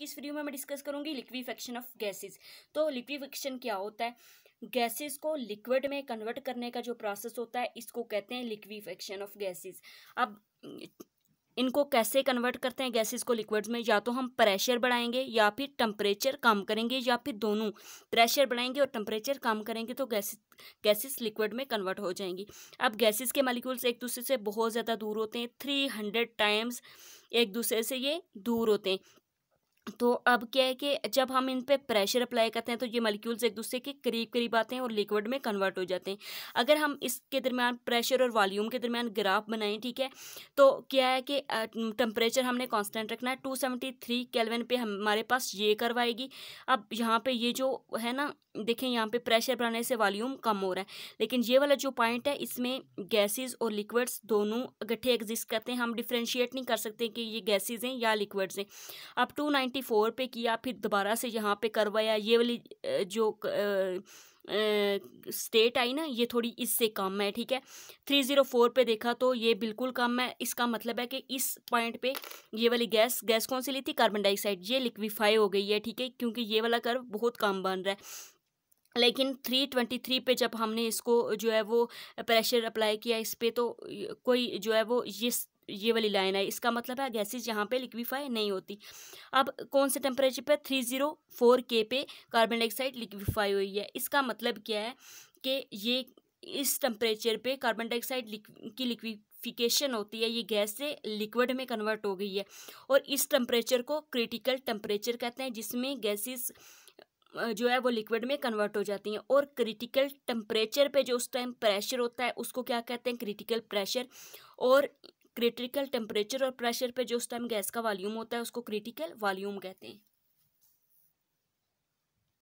की इस वीडियो में मैं डिस्कस करूँगी लिक्विफेक्शन ऑफ गैसेज तो लिक्विफेक्शन क्या होता है गैसेस को लिक्विड में कन्वर्ट करने का जो प्रोसेस होता है इसको कहते हैं लिक्विफेक्शन ऑफ गैसेस अब इनको कैसे कन्वर्ट करते हैं गैसेस को लिक्विड्स में या तो हम प्रेशर बढ़ाएंगे या फिर टम्परेचर कम करेंगे या फिर दोनों प्रेशर बढ़ाएंगे और टम्परेचर कम करेंगे तो गैसेस गैसेस लिक्विड में कन्वर्ट हो जाएंगी अब गैसेस के मालिक्यूल्स एक दूसरे से बहुत ज़्यादा दूर होते हैं थ्री हंड्रेड टाइम्स एक दूसरे से ये दूर होते हैं तो अब क्या है कि जब हम इन पर प्रेशर अप्लाई करते हैं तो ये मलिक्यूल्स एक दूसरे के करीब करीब आते हैं और लिक्विड में कन्वर्ट हो जाते हैं अगर हम इसके दरमियान प्रेशर और वॉल्यूम के दरमियान ग्राफ बनाएं ठीक है तो क्या है कि टम्परेचर हमने कांस्टेंट रखना है टू सेवेंटी थ्री कैलवन पे हमारे पास ये करवाएगी अब यहाँ पर ये जो है ना देखें यहाँ पे प्रेशर बनाने से वॉल्यूम कम हो रहा है लेकिन ये वाला जो पॉइंट है इसमें गैसेस और लिक्विड्स दोनों इकट्ठे एग्जिस्ट करते हैं हम डिफ्रेंशिएट नहीं कर सकते कि ये गैसेज हैं या लिक्विड्स हैं अब टू नाइन्टी सेवेंटी फोर पे किया फिर दोबारा से यहाँ पे करवाया ये वाली जो स्टेट आई ना ये थोड़ी इससे कम है ठीक है थ्री ज़ीरो फोर पे देखा तो ये बिल्कुल कम है इसका मतलब है कि इस पॉइंट पे ये वाली गैस गैस कौन सी ली थी कार्बन डाइऑक्साइड ये लिक्विफाई हो गई है ठीक है क्योंकि ये वाला कर्व बहुत कम बन रहा है लेकिन थ्री ट्वेंटी थ्री पे जब हमने इसको जो है वो प्रेशर अप्लाई किया इस पर तो कोई जो है वो ये ये वाली लाइन आई इसका मतलब है गैसेज यहाँ पे लिक्विफाई नहीं होती अब कौन से टेम्परेचर पे थ्री जीरो फोर के पे कार्बन डाइऑक्साइड लिक्विफाई हुई है इसका मतलब क्या है कि ये इस टेम्परेचर पे कार्बन डाइऑक्साइड की लिक्विफिकेशन होती है ये गैस से लिक्विड में कन्वर्ट हो गई है और इस टेम्परेचर को क्रिटिकल टेम्परेचर कहते हैं जिसमें गैसेस जो है वो लिक्विड में कन्वर्ट हो जाती हैं और क्रिटिकल टेम्परेचर पे जो उस टाइम प्रेशर होता है उसको क्या कहते हैं क्रिटिकल प्रेशर और क्रिटिकल टेम्परेचर और प्रेशर पे जो उस टाइम गैस का वॉल्यूम होता है उसको क्रिटिकल वॉल्यूम कहते हैं